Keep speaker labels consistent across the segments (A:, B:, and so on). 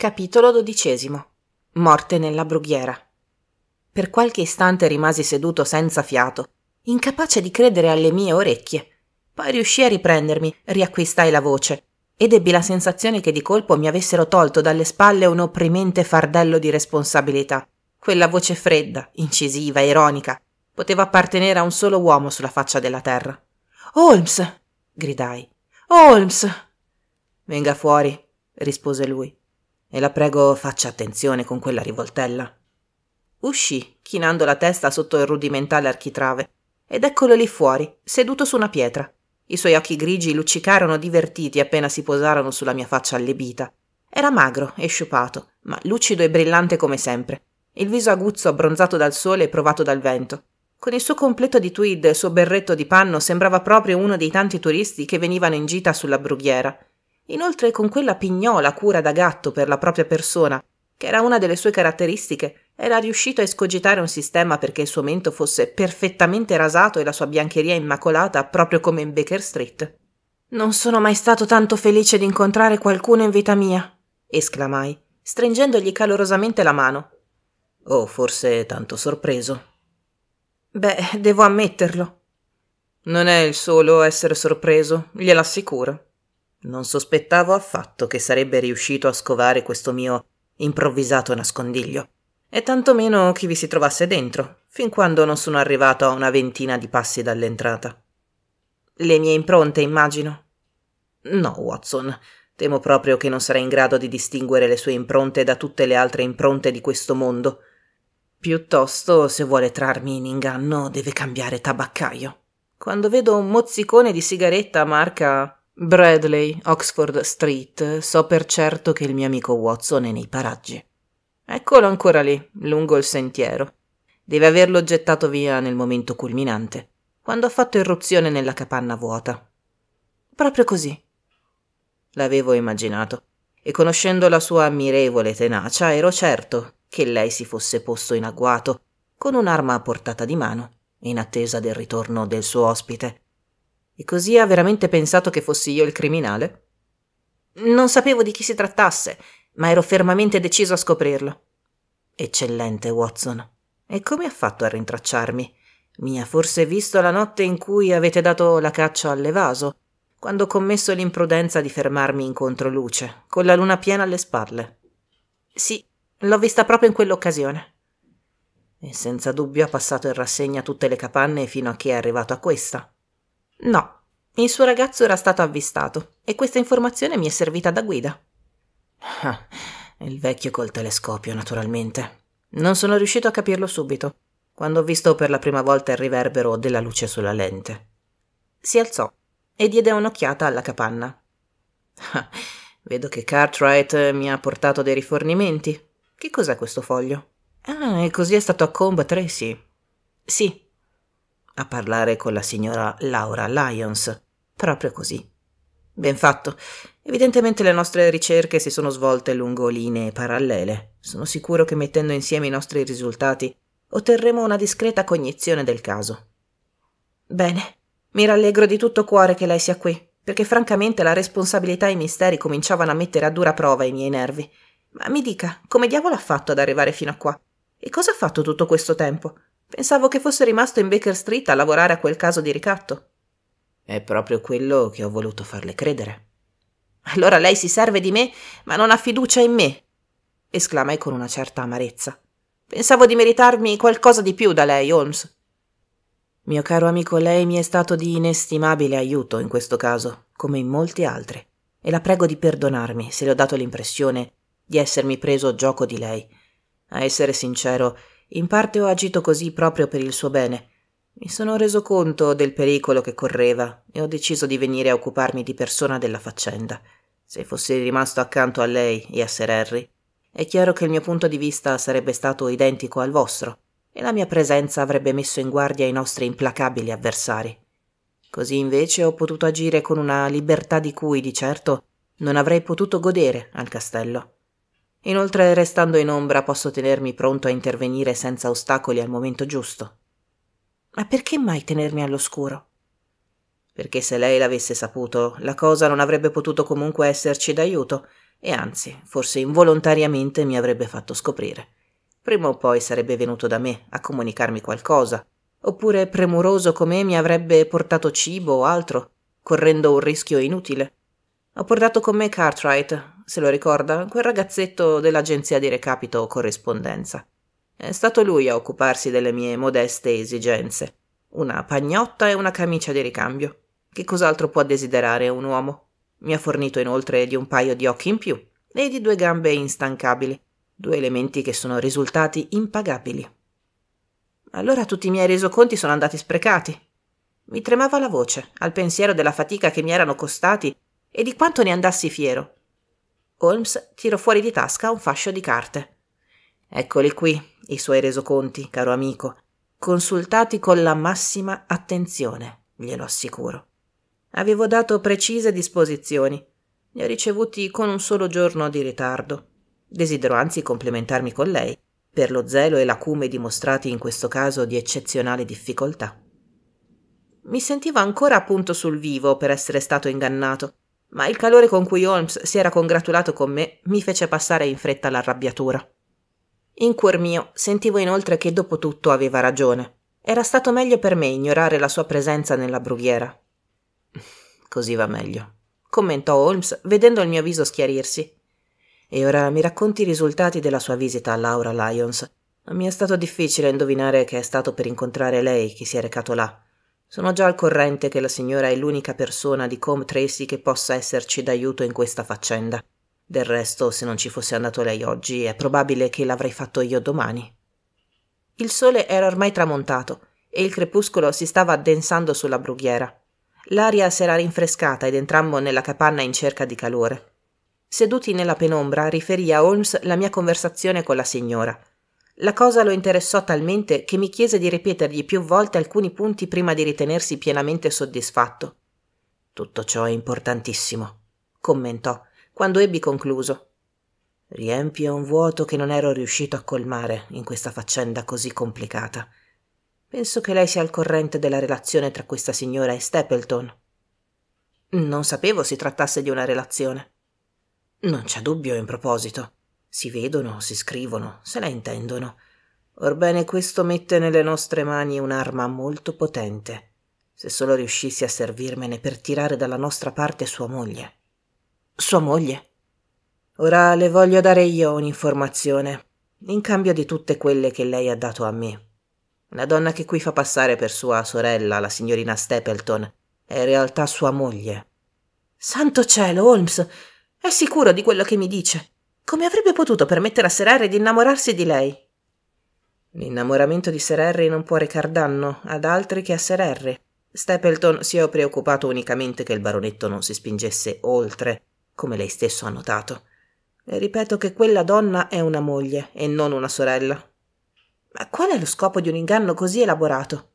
A: Capitolo XII Morte nella brughiera. Per qualche istante rimasi seduto senza fiato, incapace di credere alle mie orecchie. Poi riuscii a riprendermi, riacquistai la voce ed ebbi la sensazione che di colpo mi avessero tolto dalle spalle un opprimente fardello di responsabilità. Quella voce fredda, incisiva, ironica, poteva appartenere a un solo uomo sulla faccia della terra. Holmes! gridai. Holmes! Venga fuori, rispose lui e la prego faccia attenzione con quella rivoltella. Uscì, chinando la testa sotto il rudimentale architrave, ed eccolo lì fuori, seduto su una pietra. I suoi occhi grigi luccicarono divertiti appena si posarono sulla mia faccia allebita. Era magro e sciupato, ma lucido e brillante come sempre, il viso aguzzo abbronzato dal sole e provato dal vento. Con il suo completo di tweed e il suo berretto di panno sembrava proprio uno dei tanti turisti che venivano in gita sulla brughiera, Inoltre con quella pignola cura da gatto per la propria persona, che era una delle sue caratteristiche, era riuscito a escogitare un sistema perché il suo mento fosse perfettamente rasato e la sua biancheria immacolata proprio come in Baker Street. Non sono mai stato tanto felice di incontrare qualcuno in vita mia, esclamai, stringendogli calorosamente la mano. Oh, forse tanto sorpreso. Beh, devo ammetterlo. Non è il solo essere sorpreso, gliel'assicuro. Non sospettavo affatto che sarebbe riuscito a scovare questo mio improvvisato nascondiglio, e tantomeno chi vi si trovasse dentro, fin quando non sono arrivato a una ventina di passi dall'entrata. Le mie impronte, immagino? No, Watson. Temo proprio che non sarai in grado di distinguere le sue impronte da tutte le altre impronte di questo mondo. Piuttosto, se vuole trarmi in inganno, deve cambiare tabaccaio. Quando vedo un mozzicone di sigaretta marca Bradley, Oxford Street, so per certo che il mio amico Watson è nei paraggi. Eccolo ancora lì, lungo il sentiero. Deve averlo gettato via nel momento culminante, quando ha fatto irruzione nella capanna vuota. Proprio così. L'avevo immaginato, e conoscendo la sua ammirevole tenacia ero certo che lei si fosse posto in agguato, con un'arma a portata di mano, in attesa del ritorno del suo ospite e così ha veramente pensato che fossi io il criminale? Non sapevo di chi si trattasse, ma ero fermamente deciso a scoprirlo. Eccellente, Watson. E come ha fatto a rintracciarmi? Mi ha forse visto la notte in cui avete dato la caccia all'evaso, quando ho commesso l'imprudenza di fermarmi in controluce, con la luna piena alle spalle. Sì, l'ho vista proprio in quell'occasione. E senza dubbio ha passato in rassegna tutte le capanne fino a che è arrivato a questa. No, il suo ragazzo era stato avvistato e questa informazione mi è servita da guida. Ah, il vecchio col telescopio, naturalmente. Non sono riuscito a capirlo subito, quando ho visto per la prima volta il riverbero della luce sulla lente. Si alzò e diede un'occhiata alla capanna. Ah, vedo che Cartwright mi ha portato dei rifornimenti. Che cos'è questo foglio? Ah, e così è stato a Comba Tracy. Sì, a parlare con la signora Laura Lyons. Proprio così. Ben fatto. Evidentemente le nostre ricerche si sono svolte lungo linee parallele. Sono sicuro che mettendo insieme i nostri risultati otterremo una discreta cognizione del caso. Bene, mi rallegro di tutto cuore che lei sia qui, perché francamente la responsabilità e i misteri cominciavano a mettere a dura prova i miei nervi. Ma mi dica, come diavolo ha fatto ad arrivare fino a qua? E cosa ha fatto tutto questo tempo? Pensavo che fosse rimasto in Baker Street a lavorare a quel caso di ricatto. È proprio quello che ho voluto farle credere. Allora lei si serve di me, ma non ha fiducia in me, esclamai con una certa amarezza. Pensavo di meritarmi qualcosa di più da lei, Holmes. Mio caro amico, lei mi è stato di inestimabile aiuto in questo caso, come in molti altri, e la prego di perdonarmi se le ho dato l'impressione di essermi preso gioco di lei. A essere sincero, in parte ho agito così proprio per il suo bene. Mi sono reso conto del pericolo che correva e ho deciso di venire a occuparmi di persona della faccenda. Se fossi rimasto accanto a lei e a Sir Harry, è chiaro che il mio punto di vista sarebbe stato identico al vostro e la mia presenza avrebbe messo in guardia i nostri implacabili avversari. Così invece ho potuto agire con una libertà di cui, di certo, non avrei potuto godere al castello. Inoltre, restando in ombra, posso tenermi pronto a intervenire senza ostacoli al momento giusto. Ma perché mai tenermi all'oscuro? Perché se lei l'avesse saputo, la cosa non avrebbe potuto comunque esserci d'aiuto, e anzi, forse involontariamente mi avrebbe fatto scoprire. Prima o poi sarebbe venuto da me a comunicarmi qualcosa, oppure premuroso com'è mi avrebbe portato cibo o altro, correndo un rischio inutile. Ho portato con me Cartwright, se lo ricorda, quel ragazzetto dell'agenzia di recapito corrispondenza. È stato lui a occuparsi delle mie modeste esigenze. Una pagnotta e una camicia di ricambio. Che cos'altro può desiderare un uomo? Mi ha fornito inoltre di un paio di occhi in più e di due gambe instancabili, due elementi che sono risultati impagabili. Allora tutti i miei resoconti sono andati sprecati. Mi tremava la voce al pensiero della fatica che mi erano costati e di quanto ne andassi fiero, Holmes tirò fuori di tasca un fascio di carte. Eccoli qui, i suoi resoconti, caro amico, consultati con la massima attenzione, glielo assicuro. Avevo dato precise disposizioni. Li ho ricevuti con un solo giorno di ritardo. Desidero anzi complimentarmi con lei per lo zelo e l'acume dimostrati in questo caso di eccezionale difficoltà. Mi sentivo ancora appunto sul vivo per essere stato ingannato ma il calore con cui Holmes si era congratulato con me mi fece passare in fretta l'arrabbiatura. In cuor mio sentivo inoltre che dopo tutto aveva ragione. Era stato meglio per me ignorare la sua presenza nella brughiera. Così va meglio, commentò Holmes vedendo il mio viso schiarirsi. E ora mi racconti i risultati della sua visita a Laura Lyons. Mi è stato difficile indovinare che è stato per incontrare lei che si è recato là sono già al corrente che la signora è l'unica persona di Com Tracy che possa esserci d'aiuto in questa faccenda. Del resto, se non ci fosse andato lei oggi, è probabile che l'avrei fatto io domani. Il sole era ormai tramontato e il crepuscolo si stava addensando sulla brughiera. L'aria s'era rinfrescata ed entrammo nella capanna in cerca di calore. Seduti nella penombra, riferì a Holmes la mia conversazione con la signora la cosa lo interessò talmente che mi chiese di ripetergli più volte alcuni punti prima di ritenersi pienamente soddisfatto. Tutto ciò è importantissimo, commentò, quando ebbi concluso. Riempie un vuoto che non ero riuscito a colmare in questa faccenda così complicata. Penso che lei sia al corrente della relazione tra questa signora e Stapleton. Non sapevo si trattasse di una relazione. Non c'è dubbio in proposito. Si vedono, si scrivono, se la intendono. Orbene, questo mette nelle nostre mani un'arma molto potente. Se solo riuscissi a servirmene per tirare dalla nostra parte sua moglie. Sua moglie? Ora le voglio dare io un'informazione, in cambio di tutte quelle che lei ha dato a me. La donna che qui fa passare per sua sorella, la signorina Stapleton, è in realtà sua moglie. Santo cielo, Holmes! È sicuro di quello che mi dice? Come avrebbe potuto permettere a Sir Harry di innamorarsi di lei? L'innamoramento di Sir Harry non può recar danno ad altri che a Sir Harry. Stapleton si è preoccupato unicamente che il baronetto non si spingesse oltre, come lei stesso ha notato. E ripeto che quella donna è una moglie e non una sorella. Ma qual è lo scopo di un inganno così elaborato?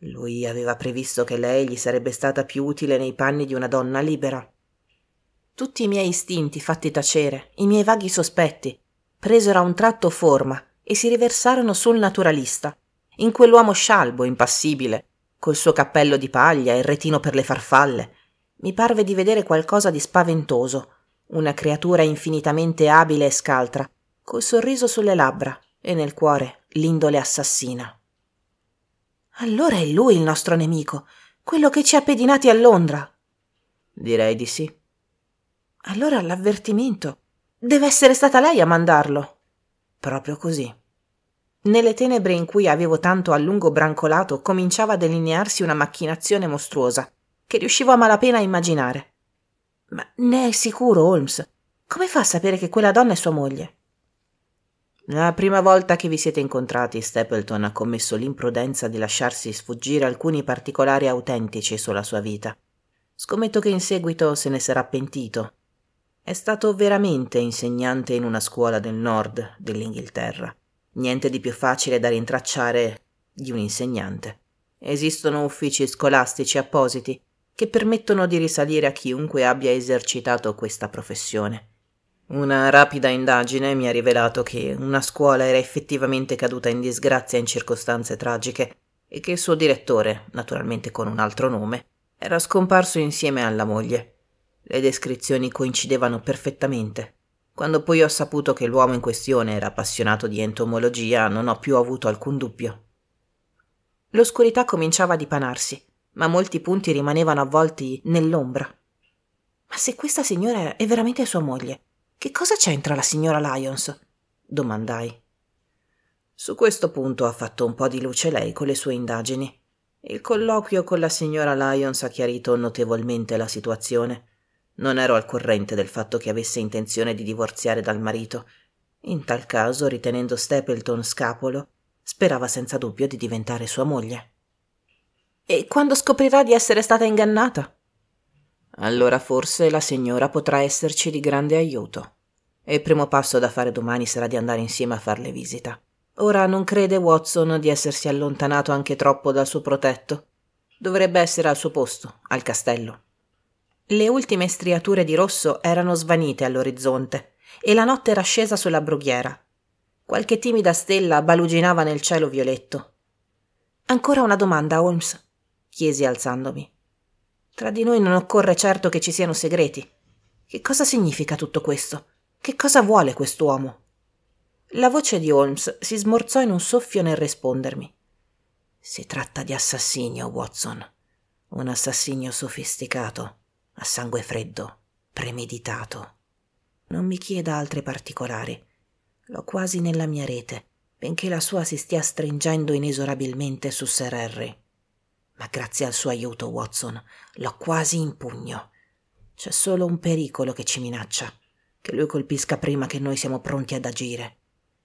A: Lui aveva previsto che lei gli sarebbe stata più utile nei panni di una donna libera. Tutti i miei istinti fatti tacere, i miei vaghi sospetti, presero a un tratto forma e si riversarono sul naturalista, in quell'uomo scialbo, impassibile, col suo cappello di paglia e il retino per le farfalle. Mi parve di vedere qualcosa di spaventoso, una creatura infinitamente abile e scaltra, col sorriso sulle labbra e nel cuore l'indole assassina. Allora è lui il nostro nemico, quello che ci ha pedinati a Londra. Direi di sì. Allora l'avvertimento. Deve essere stata lei a mandarlo. Proprio così. Nelle tenebre in cui avevo tanto a lungo brancolato cominciava a delinearsi una macchinazione mostruosa, che riuscivo a malapena a immaginare. Ma ne è sicuro, Holmes? Come fa a sapere che quella donna è sua moglie? La prima volta che vi siete incontrati, Stapleton ha commesso l'imprudenza di lasciarsi sfuggire alcuni particolari autentici sulla sua vita. Scommetto che in seguito se ne sarà pentito è stato veramente insegnante in una scuola del nord dell'Inghilterra. Niente di più facile da rintracciare di un insegnante. Esistono uffici scolastici appositi che permettono di risalire a chiunque abbia esercitato questa professione. Una rapida indagine mi ha rivelato che una scuola era effettivamente caduta in disgrazia in circostanze tragiche e che il suo direttore, naturalmente con un altro nome, era scomparso insieme alla moglie. Le descrizioni coincidevano perfettamente. Quando poi ho saputo che l'uomo in questione era appassionato di entomologia, non ho più avuto alcun dubbio. L'oscurità cominciava a dipanarsi, ma molti punti rimanevano avvolti nell'ombra. Ma se questa signora è veramente sua moglie, che cosa c'entra la signora Lyons? domandai. Su questo punto ha fatto un po' di luce lei con le sue indagini. Il colloquio con la signora Lyons ha chiarito notevolmente la situazione. Non ero al corrente del fatto che avesse intenzione di divorziare dal marito. In tal caso, ritenendo Stapleton scapolo, sperava senza dubbio di diventare sua moglie. E quando scoprirà di essere stata ingannata? Allora forse la signora potrà esserci di grande aiuto. E il primo passo da fare domani sarà di andare insieme a farle visita. Ora non crede Watson di essersi allontanato anche troppo dal suo protetto. Dovrebbe essere al suo posto, al castello. Le ultime striature di rosso erano svanite all'orizzonte e la notte era scesa sulla brughiera. Qualche timida stella baluginava nel cielo violetto. Ancora una domanda, Holmes, chiesi alzandomi. Tra di noi non occorre certo che ci siano segreti. Che cosa significa tutto questo? Che cosa vuole quest'uomo? La voce di Holmes si smorzò in un soffio nel rispondermi. Si tratta di assassinio, Watson. Un assassinio sofisticato a sangue freddo, premeditato. Non mi chieda altri particolari. L'ho quasi nella mia rete, benché la sua si stia stringendo inesorabilmente su Sir Harry. Ma grazie al suo aiuto, Watson, l'ho quasi in pugno. C'è solo un pericolo che ci minaccia, che lui colpisca prima che noi siamo pronti ad agire.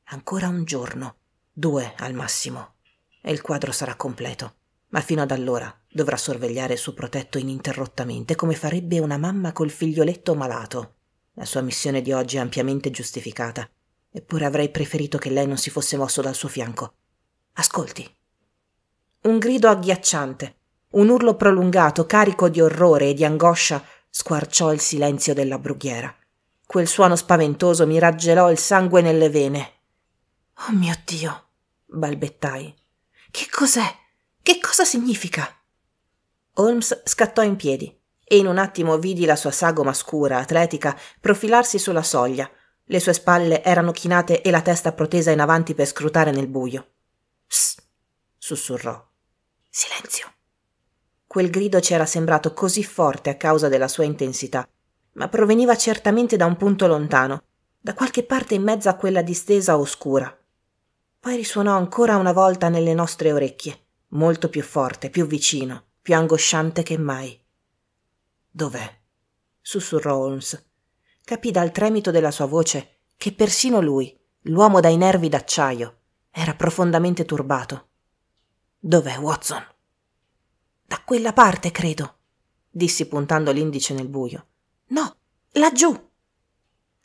A: Ancora un giorno, due al massimo, e il quadro sarà completo. Ma fino ad allora dovrà sorvegliare il suo protetto ininterrottamente come farebbe una mamma col figlioletto malato. La sua missione di oggi è ampiamente giustificata, eppure avrei preferito che lei non si fosse mosso dal suo fianco. Ascolti. Un grido agghiacciante, un urlo prolungato, carico di orrore e di angoscia, squarciò il silenzio della brughiera. Quel suono spaventoso mi raggelò il sangue nelle vene. Oh mio Dio! balbettai. Che cos'è? Che cosa significa? Holmes scattò in piedi e in un attimo vidi la sua sagoma scura, atletica, profilarsi sulla soglia. Le sue spalle erano chinate e la testa protesa in avanti per scrutare nel buio. Psst! sussurrò. Silenzio! Quel grido ci era sembrato così forte a causa della sua intensità, ma proveniva certamente da un punto lontano, da qualche parte in mezzo a quella distesa oscura. Poi risuonò ancora una volta nelle nostre orecchie, molto più forte, più vicino più angosciante che mai. Dov'è? sussurrò Holmes. Capì dal tremito della sua voce che persino lui, l'uomo dai nervi d'acciaio, era profondamente turbato. Dov'è Watson? Da quella parte, credo, dissi puntando l'indice nel buio. No, laggiù.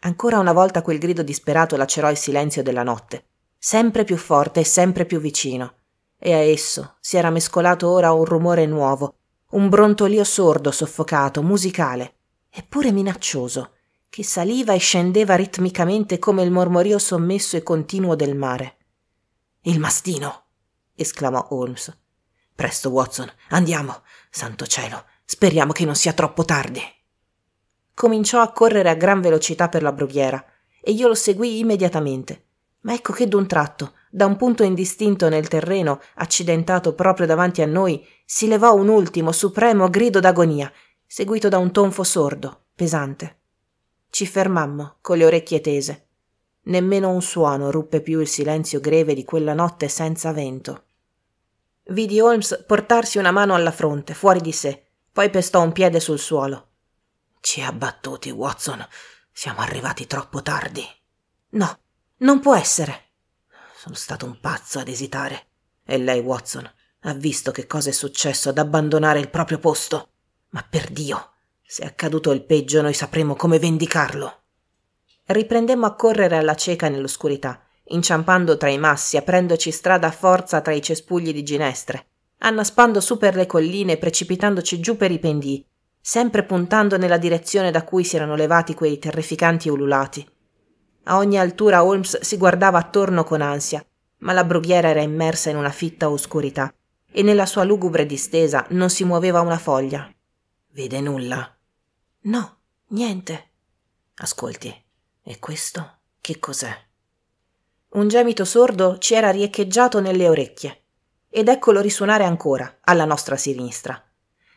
A: Ancora una volta quel grido disperato lacerò il silenzio della notte, sempre più forte e sempre più vicino, e a esso si era mescolato ora un rumore nuovo, un brontolio sordo, soffocato, musicale, eppure minaccioso, che saliva e scendeva ritmicamente come il mormorio sommesso e continuo del mare. Il mastino! esclamò Holmes. Presto, Watson, andiamo! Santo cielo, speriamo che non sia troppo tardi! Cominciò a correre a gran velocità per la brughiera, e io lo seguii immediatamente. Ma ecco che d'un tratto da un punto indistinto nel terreno, accidentato proprio davanti a noi, si levò un ultimo, supremo grido d'agonia, seguito da un tonfo sordo, pesante. Ci fermammo, con le orecchie tese. Nemmeno un suono ruppe più il silenzio greve di quella notte senza vento. Vidi Holmes portarsi una mano alla fronte, fuori di sé, poi pestò un piede sul suolo. Ci ha battuti, Watson. Siamo arrivati troppo tardi. No, non può essere. Sono stato un pazzo ad esitare. E lei, Watson, ha visto che cosa è successo ad abbandonare il proprio posto. Ma per Dio, se è accaduto il peggio, noi sapremo come vendicarlo. Riprendemmo a correre alla cieca nell'oscurità, inciampando tra i massi, aprendoci strada a forza tra i cespugli di ginestre, annaspando su per le colline e precipitandoci giù per i pendii, sempre puntando nella direzione da cui si erano levati quei terrificanti ululati a ogni altura Holmes si guardava attorno con ansia, ma la brughiera era immersa in una fitta oscurità e nella sua lugubre distesa non si muoveva una foglia. Vede nulla? No, niente. Ascolti, e questo che cos'è? Un gemito sordo ci era riecheggiato nelle orecchie, ed eccolo risuonare ancora, alla nostra sinistra.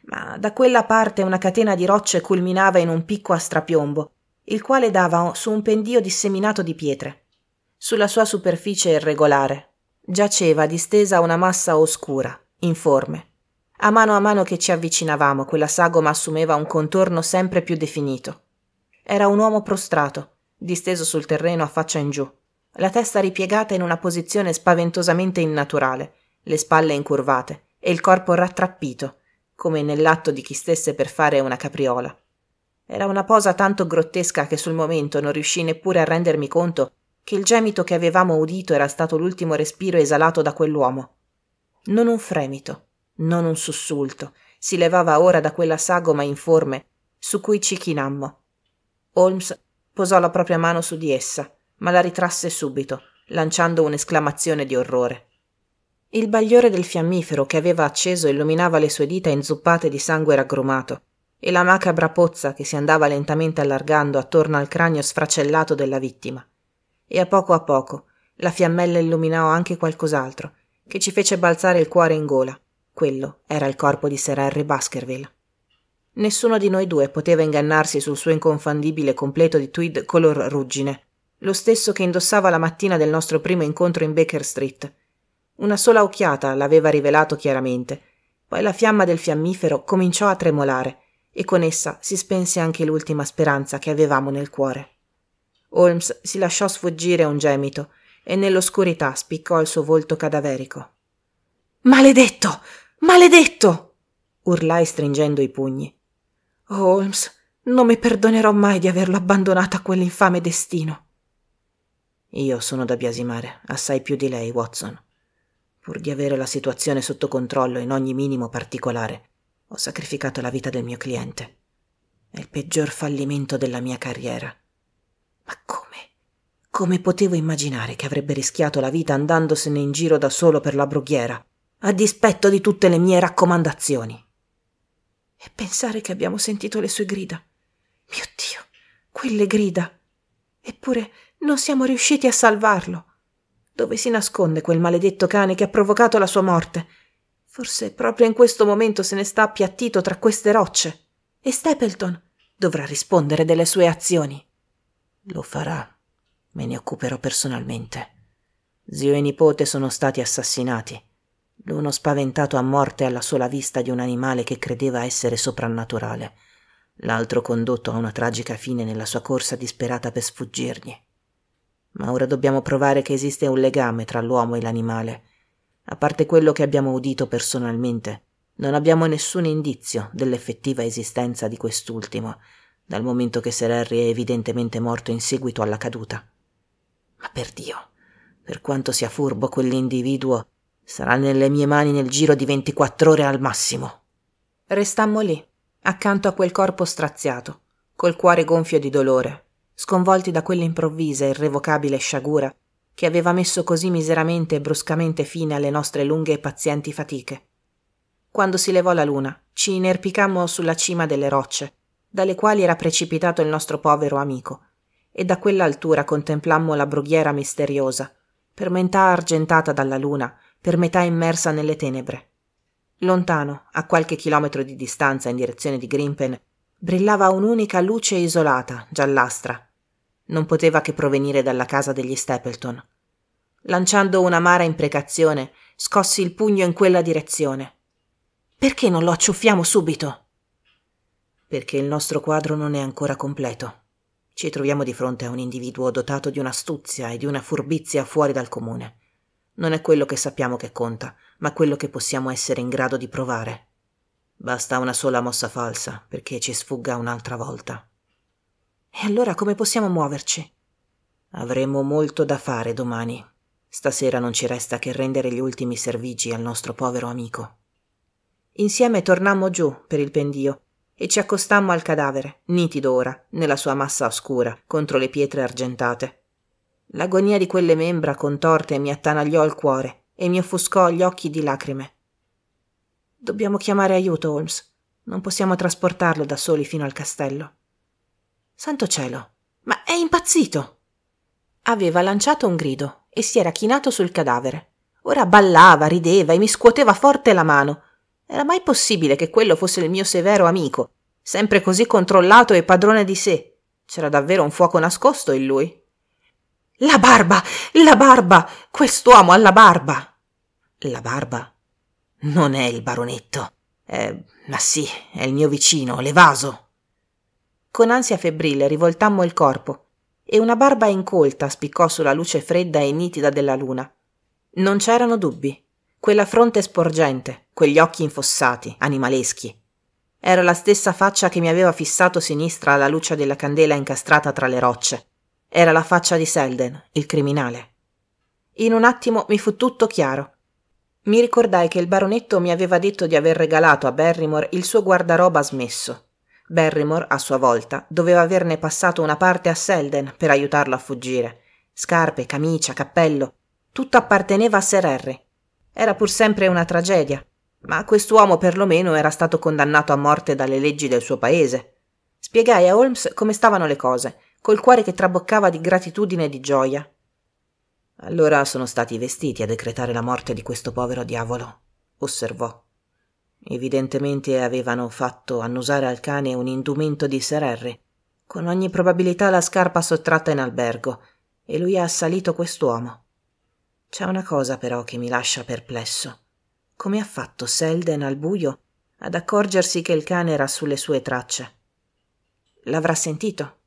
A: Ma da quella parte una catena di rocce culminava in un picco a strapiombo, il quale dava su un pendio disseminato di pietre. Sulla sua superficie irregolare giaceva distesa una massa oscura, informe. A mano a mano che ci avvicinavamo, quella sagoma assumeva un contorno sempre più definito. Era un uomo prostrato, disteso sul terreno a faccia in giù, la testa ripiegata in una posizione spaventosamente innaturale, le spalle incurvate e il corpo rattrappito, come nell'atto di chi stesse per fare una capriola. Era una posa tanto grottesca che sul momento non riuscì neppure a rendermi conto che il gemito che avevamo udito era stato l'ultimo respiro esalato da quell'uomo. Non un fremito, non un sussulto, si levava ora da quella sagoma informe su cui ci chinammo. Holmes posò la propria mano su di essa, ma la ritrasse subito, lanciando un'esclamazione di orrore. Il bagliore del fiammifero che aveva acceso illuminava le sue dita inzuppate di sangue raggrumato e la macabra pozza che si andava lentamente allargando attorno al cranio sfracellato della vittima. E a poco a poco la fiammella illuminò anche qualcos'altro, che ci fece balzare il cuore in gola. Quello era il corpo di Sir Harry Baskerville. Nessuno di noi due poteva ingannarsi sul suo inconfondibile completo di tweed color ruggine, lo stesso che indossava la mattina del nostro primo incontro in Baker Street. Una sola occhiata l'aveva rivelato chiaramente, poi la fiamma del fiammifero cominciò a tremolare e con essa si spense anche l'ultima speranza che avevamo nel cuore. Holmes si lasciò sfuggire un gemito e nell'oscurità spiccò il suo volto cadaverico. Maledetto! Maledetto! urlai stringendo i pugni. Oh, Holmes, non mi perdonerò mai di averlo abbandonato a quell'infame destino. Io sono da biasimare, assai più di lei, Watson. Pur di avere la situazione sotto controllo in ogni minimo particolare, ho sacrificato la vita del mio cliente. È il peggior fallimento della mia carriera. Ma come? Come potevo immaginare che avrebbe rischiato la vita andandosene in giro da solo per la brughiera, a dispetto di tutte le mie raccomandazioni? E pensare che abbiamo sentito le sue grida. Mio Dio, quelle grida. Eppure non siamo riusciti a salvarlo. Dove si nasconde quel maledetto cane che ha provocato la sua morte? Forse proprio in questo momento se ne sta appiattito tra queste rocce. E Stapleton dovrà rispondere delle sue azioni. Lo farà. Me ne occuperò personalmente. Zio e nipote sono stati assassinati. L'uno spaventato a morte alla sola vista di un animale che credeva essere soprannaturale, l'altro condotto a una tragica fine nella sua corsa disperata per sfuggirgli. Ma ora dobbiamo provare che esiste un legame tra l'uomo e l'animale, a parte quello che abbiamo udito personalmente, non abbiamo nessun indizio dell'effettiva esistenza di quest'ultimo, dal momento che Sir Harry è evidentemente morto in seguito alla caduta. Ma per Dio, per quanto sia furbo quell'individuo, sarà nelle mie mani nel giro di 24 ore al massimo. Restammo lì, accanto a quel corpo straziato, col cuore gonfio di dolore, sconvolti da quell'improvvisa e irrevocabile sciagura che aveva messo così miseramente e bruscamente fine alle nostre lunghe e pazienti fatiche. Quando si levò la luna, ci inerpicammo sulla cima delle rocce, dalle quali era precipitato il nostro povero amico, e da quell'altura contemplammo la brughiera misteriosa, per metà argentata dalla luna, per metà immersa nelle tenebre. Lontano, a qualche chilometro di distanza in direzione di Grimpen, brillava un'unica luce isolata, giallastra, non poteva che provenire dalla casa degli Stapleton. Lanciando un'amara imprecazione, scossi il pugno in quella direzione. Perché non lo acciuffiamo subito? Perché il nostro quadro non è ancora completo. Ci troviamo di fronte a un individuo dotato di un'astuzia e di una furbizia fuori dal comune. Non è quello che sappiamo che conta, ma quello che possiamo essere in grado di provare. Basta una sola mossa falsa perché ci sfugga un'altra volta. E allora come possiamo muoverci? Avremo molto da fare domani. Stasera non ci resta che rendere gli ultimi servigi al nostro povero amico. Insieme tornammo giù per il pendio e ci accostammo al cadavere, nitido ora, nella sua massa oscura, contro le pietre argentate. L'agonia di quelle membra contorte mi attanagliò il cuore e mi offuscò gli occhi di lacrime. Dobbiamo chiamare aiuto, Holmes. Non possiamo trasportarlo da soli fino al castello. Santo cielo, ma è impazzito! Aveva lanciato un grido e si era chinato sul cadavere. Ora ballava, rideva e mi scuoteva forte la mano. Era mai possibile che quello fosse il mio severo amico, sempre così controllato e padrone di sé? C'era davvero un fuoco nascosto in lui. La barba! La barba! Quest'uomo ha la barba! La barba? Non è il baronetto. Eh, ma sì, è il mio vicino, Levaso. Con ansia febbrile rivoltammo il corpo e una barba incolta spiccò sulla luce fredda e nitida della luna. Non c'erano dubbi. Quella fronte sporgente, quegli occhi infossati, animaleschi. Era la stessa faccia che mi aveva fissato sinistra alla luce della candela incastrata tra le rocce. Era la faccia di Selden, il criminale. In un attimo mi fu tutto chiaro. Mi ricordai che il baronetto mi aveva detto di aver regalato a Barrymore il suo guardaroba smesso, Barrymore, a sua volta, doveva averne passato una parte a Selden per aiutarlo a fuggire. Scarpe, camicia, cappello, tutto apparteneva a Sir Harry. Era pur sempre una tragedia, ma quest'uomo perlomeno era stato condannato a morte dalle leggi del suo paese. Spiegai a Holmes come stavano le cose, col cuore che traboccava di gratitudine e di gioia. Allora sono stati i vestiti a decretare la morte di questo povero diavolo, osservò. Evidentemente avevano fatto annusare al cane un indumento di Sererri, con ogni probabilità la scarpa sottratta in albergo, e lui ha assalito quest'uomo. C'è una cosa però che mi lascia perplesso. Come ha fatto Selden al buio ad accorgersi che il cane era sulle sue tracce? L'avrà sentito?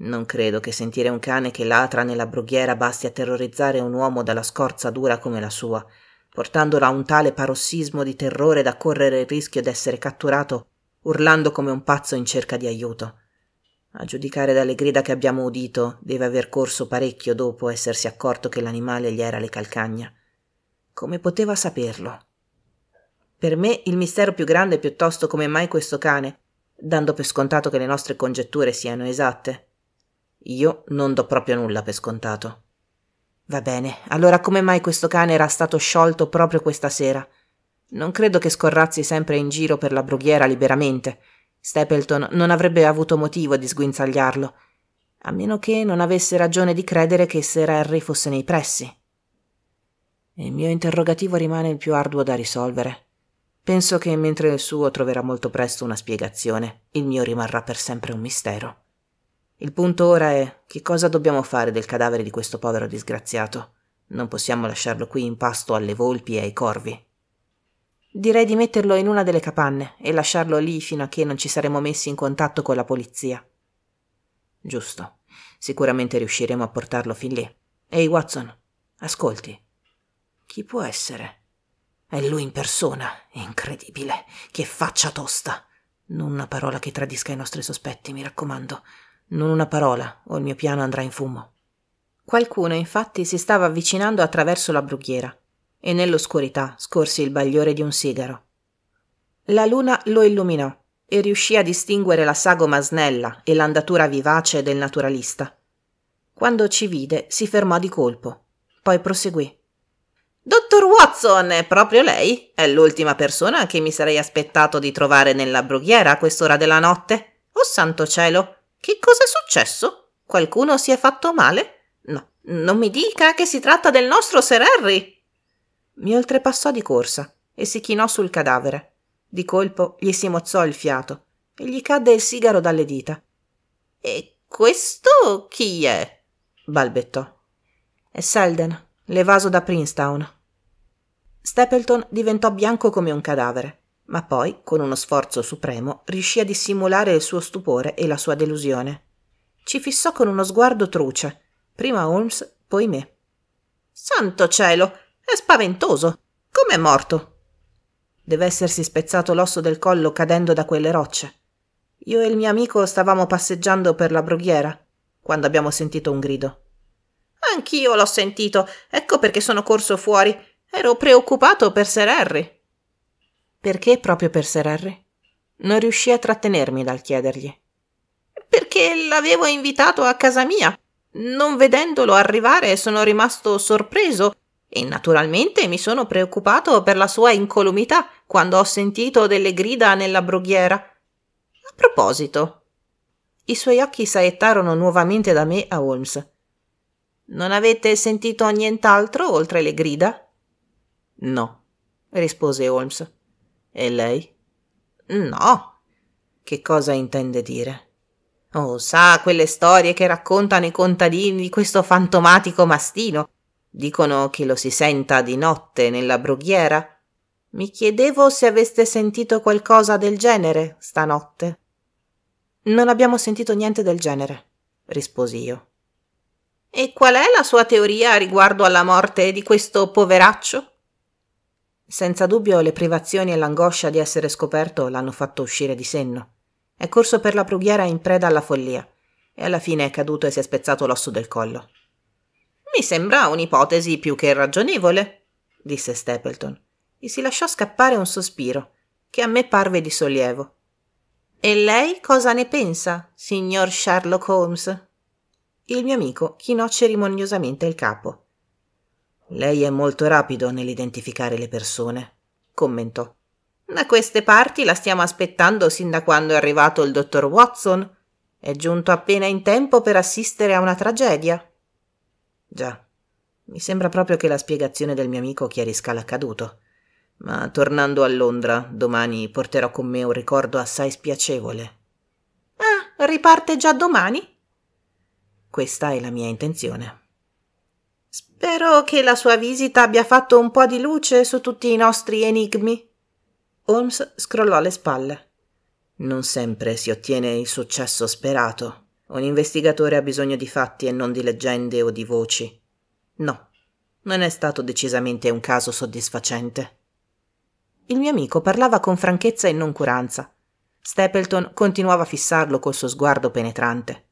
A: Non credo che sentire un cane che latra nella brughiera basti a terrorizzare un uomo dalla scorza dura come la sua, portandolo a un tale parossismo di terrore da correre il rischio d'essere catturato, urlando come un pazzo in cerca di aiuto. A giudicare dalle grida che abbiamo udito, deve aver corso parecchio dopo essersi accorto che l'animale gli era alle calcagna. Come poteva saperlo? Per me il mistero più grande è piuttosto come mai questo cane, dando per scontato che le nostre congetture siano esatte. Io non do proprio nulla per scontato. Va bene, allora come mai questo cane era stato sciolto proprio questa sera? Non credo che scorrazzi sempre in giro per la brughiera liberamente. Stapleton non avrebbe avuto motivo di sguinzagliarlo, a meno che non avesse ragione di credere che Sir Harry fosse nei pressi. Il mio interrogativo rimane il più arduo da risolvere. Penso che mentre il suo troverà molto presto una spiegazione, il mio rimarrà per sempre un mistero. Il punto ora è che cosa dobbiamo fare del cadavere di questo povero disgraziato. Non possiamo lasciarlo qui in pasto alle volpi e ai corvi. Direi di metterlo in una delle capanne e lasciarlo lì fino a che non ci saremo messi in contatto con la polizia. Giusto. Sicuramente riusciremo a portarlo fin lì. Ehi, Watson, ascolti. Chi può essere? È lui in persona. Incredibile. Che faccia tosta. Non una parola che tradisca i nostri sospetti, mi raccomando. Non una parola, o il mio piano andrà in fumo. Qualcuno, infatti, si stava avvicinando attraverso la brughiera, e nell'oscurità scorsi il bagliore di un sigaro. La luna lo illuminò e riuscì a distinguere la sagoma snella e l'andatura vivace del naturalista. Quando ci vide, si fermò di colpo, poi proseguì. Dottor Watson, è proprio lei? È l'ultima persona che mi sarei aspettato di trovare nella brughiera a quest'ora della notte. Oh santo cielo! Che cos'è successo? Qualcuno si è fatto male? No, non mi dica che si tratta del nostro Sir Harry. Mi oltrepassò di corsa e si chinò sul cadavere. Di colpo gli si mozzò il fiato e gli cadde il sigaro dalle dita. E questo chi è? balbettò. È Selden, l'evaso da Princeton. Stapleton diventò bianco come un cadavere ma poi, con uno sforzo supremo, riuscì a dissimulare il suo stupore e la sua delusione. Ci fissò con uno sguardo truce, prima Holmes, poi me. Santo cielo! È spaventoso! Com'è morto? Deve essersi spezzato l'osso del collo cadendo da quelle rocce. Io e il mio amico stavamo passeggiando per la brughiera quando abbiamo sentito un grido. Anch'io l'ho sentito, ecco perché sono corso fuori. Ero preoccupato per Sir Harry. Perché proprio per Serarre? Non riuscii a trattenermi dal chiedergli. Perché l'avevo invitato a casa mia. Non vedendolo arrivare sono rimasto sorpreso e naturalmente mi sono preoccupato per la sua incolumità quando ho sentito delle grida nella brughiera. A proposito, i suoi occhi saettarono nuovamente da me a Holmes. Non avete sentito nient'altro oltre le grida? No, rispose Holmes. E lei? No. Che cosa intende dire? Oh, sa quelle storie che raccontano i contadini di questo fantomatico mastino? Dicono che lo si senta di notte nella brughiera. Mi chiedevo se aveste sentito qualcosa del genere stanotte. Non abbiamo sentito niente del genere, risposi io. E qual è la sua teoria riguardo alla morte di questo poveraccio? Senza dubbio le privazioni e l'angoscia di essere scoperto l'hanno fatto uscire di senno. È corso per la brughiera in preda alla follia e alla fine è caduto e si è spezzato l'osso del collo. Mi sembra un'ipotesi più che ragionevole, disse Stapleton e si lasciò scappare un sospiro che a me parve di sollievo. E lei cosa ne pensa, signor Sherlock Holmes? Il mio amico chinò cerimoniosamente il capo. Lei è molto rapido nell'identificare le persone, commentò. Da queste parti la stiamo aspettando sin da quando è arrivato il dottor Watson. È giunto appena in tempo per assistere a una tragedia. Già, mi sembra proprio che la spiegazione del mio amico chiarisca l'accaduto. Ma tornando a Londra, domani porterò con me un ricordo assai spiacevole. Ah, riparte già domani? Questa è la mia intenzione. Spero che la sua visita abbia fatto un po' di luce su tutti i nostri enigmi. Holmes scrollò le spalle. Non sempre si ottiene il successo sperato. Un investigatore ha bisogno di fatti e non di leggende o di voci. No, non è stato decisamente un caso soddisfacente. Il mio amico parlava con franchezza e noncuranza. Stapleton continuava a fissarlo col suo sguardo penetrante.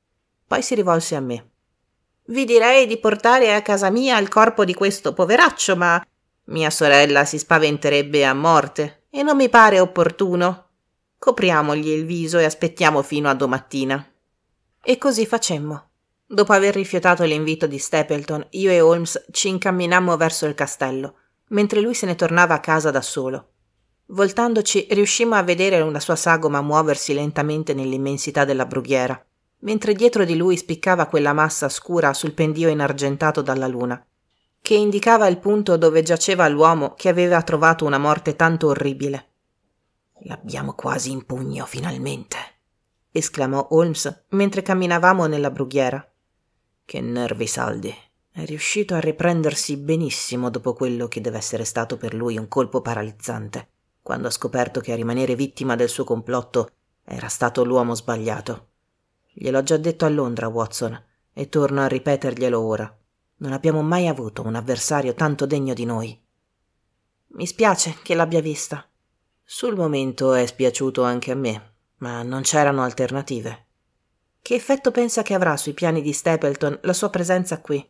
A: Poi si rivolse a me. Vi direi di portare a casa mia il corpo di questo poveraccio, ma mia sorella si spaventerebbe a morte e non mi pare opportuno. Copriamogli il viso e aspettiamo fino a domattina. E così facemmo. Dopo aver rifiutato l'invito di Stapleton, io e Holmes ci incamminammo verso il castello, mentre lui se ne tornava a casa da solo. Voltandoci, riuscimmo a vedere una sua sagoma muoversi lentamente nell'immensità della brughiera mentre dietro di lui spiccava quella massa scura sul pendio inargentato dalla luna, che indicava il punto dove giaceva l'uomo che aveva trovato una morte tanto orribile. L'abbiamo quasi in pugno, finalmente, esclamò Holmes mentre camminavamo nella brughiera. Che nervi saldi. È riuscito a riprendersi benissimo dopo quello che deve essere stato per lui un colpo paralizzante, quando ha scoperto che a rimanere vittima del suo complotto era stato l'uomo sbagliato. Gliel'ho già detto a Londra, Watson, e torno a ripeterglielo ora. Non abbiamo mai avuto un avversario tanto degno di noi. Mi spiace che l'abbia vista. Sul momento è spiaciuto anche a me, ma non c'erano alternative. Che effetto pensa che avrà sui piani di Stapleton la sua presenza qui?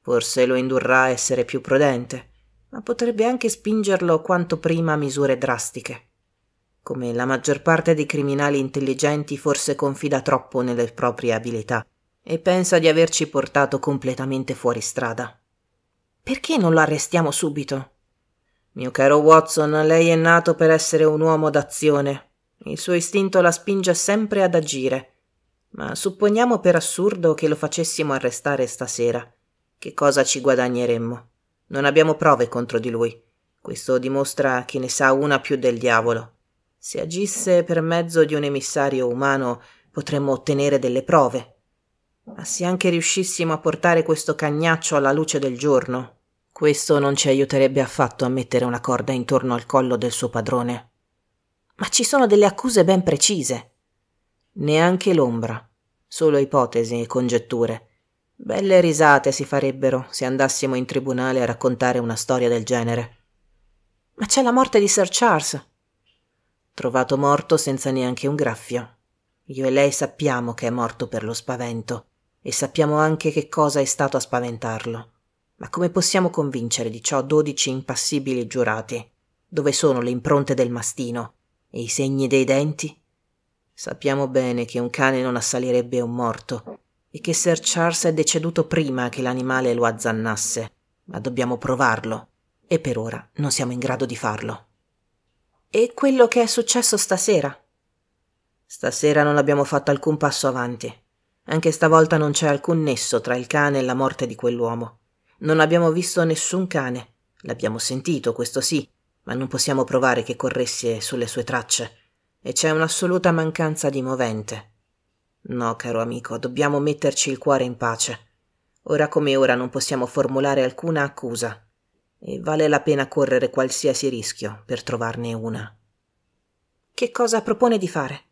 A: Forse lo indurrà a essere più prudente, ma potrebbe anche spingerlo quanto prima a misure drastiche come la maggior parte dei criminali intelligenti forse confida troppo nelle proprie abilità e pensa di averci portato completamente fuori strada. Perché non lo arrestiamo subito? Mio caro Watson, lei è nato per essere un uomo d'azione. Il suo istinto la spinge sempre ad agire. Ma supponiamo per assurdo che lo facessimo arrestare stasera. Che cosa ci guadagneremmo? Non abbiamo prove contro di lui. Questo dimostra che ne sa una più del diavolo. Se agisse per mezzo di un emissario umano potremmo ottenere delle prove. Ma se anche riuscissimo a portare questo cagnaccio alla luce del giorno, questo non ci aiuterebbe affatto a mettere una corda intorno al collo del suo padrone. Ma ci sono delle accuse ben precise. Neanche l'ombra, solo ipotesi e congetture. Belle risate si farebbero se andassimo in tribunale a raccontare una storia del genere. Ma c'è la morte di Sir Charles, trovato morto senza neanche un graffio. Io e lei sappiamo che è morto per lo spavento e sappiamo anche che cosa è stato a spaventarlo. Ma come possiamo convincere di ciò dodici impassibili giurati? Dove sono le impronte del mastino e i segni dei denti? Sappiamo bene che un cane non assalirebbe un morto e che Sir Charles è deceduto prima che l'animale lo azzannasse, ma dobbiamo provarlo e per ora non siamo in grado di farlo. E quello che è successo stasera? Stasera non abbiamo fatto alcun passo avanti. Anche stavolta non c'è alcun nesso tra il cane e la morte di quell'uomo. Non abbiamo visto nessun cane. L'abbiamo sentito, questo sì, ma non possiamo provare che corresse sulle sue tracce. E c'è un'assoluta mancanza di movente. No, caro amico, dobbiamo metterci il cuore in pace. Ora come ora non possiamo formulare alcuna accusa, e vale la pena correre qualsiasi rischio per trovarne una. Che cosa propone di fare?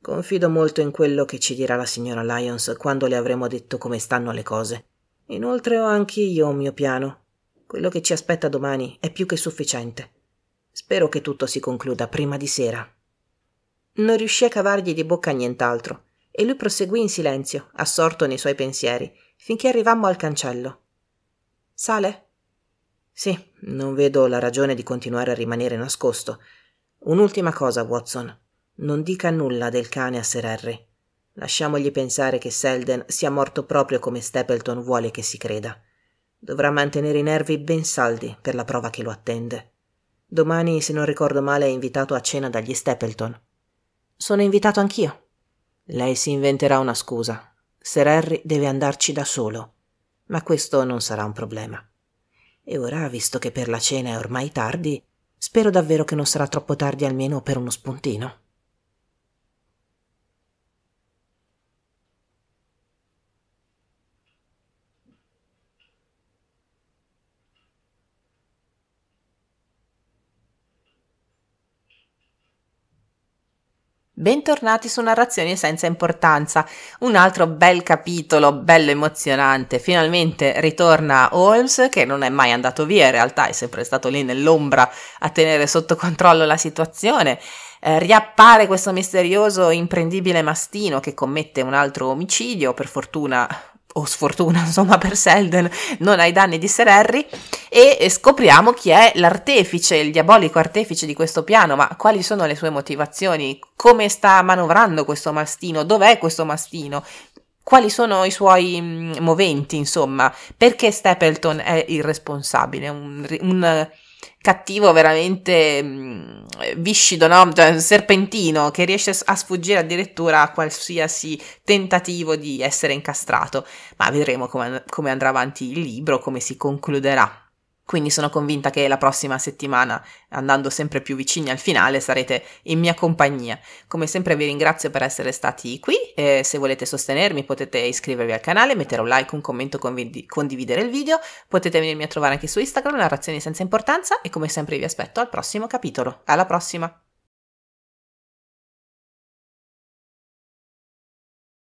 A: Confido molto in quello che ci dirà la signora Lyons quando le avremo detto come stanno le cose. Inoltre ho anche io un mio piano. Quello che ci aspetta domani è più che sufficiente. Spero che tutto si concluda prima di sera. Non riuscì a cavargli di bocca nient'altro, e lui proseguì in silenzio, assorto nei suoi pensieri, finché arrivammo al cancello. Sale? Sì, non vedo la ragione di continuare a rimanere nascosto. Un'ultima cosa, Watson. Non dica nulla del cane a Sir Harry. Lasciamogli pensare che Selden sia morto proprio come Stapleton vuole che si creda. Dovrà mantenere i nervi ben saldi per la prova che lo attende. Domani, se non ricordo male, è invitato a cena dagli Stapleton. Sono invitato anch'io. Lei si inventerà una scusa. Sir Harry deve andarci da solo. Ma questo non sarà un problema. E ora, visto che per la cena è ormai tardi, spero davvero che non sarà troppo tardi almeno per uno spuntino. Bentornati su Narrazioni senza importanza, un altro bel capitolo, bello emozionante. Finalmente ritorna Holmes, che non è mai andato via in realtà, è sempre stato lì nell'ombra a tenere sotto controllo la situazione. Eh, riappare questo misterioso imprendibile mastino che commette un altro omicidio, per fortuna o sfortuna insomma per Selden, non ai danni di Sir Harry e scopriamo chi è l'artefice, il diabolico artefice di questo piano, ma quali sono le sue motivazioni, come sta manovrando questo mastino, dov'è questo mastino, quali sono i suoi mm, moventi insomma, perché Stapleton è il responsabile, un, un cattivo veramente mh, mm, viscido, no? cioè, serpentino, che riesce a sfuggire addirittura a qualsiasi tentativo di essere incastrato. Ma vedremo come, come andrà avanti il libro, come si concluderà. Quindi sono convinta che la prossima settimana, andando sempre più vicini al finale, sarete in mia compagnia. Come sempre vi ringrazio per essere stati qui e se volete sostenermi potete iscrivervi al canale, mettere un like, un commento, conv- condividere il video. Potete venirmi a trovare anche su Instagram, narrazioni senza importanza e come sempre vi aspetto al prossimo capitolo. Alla prossima!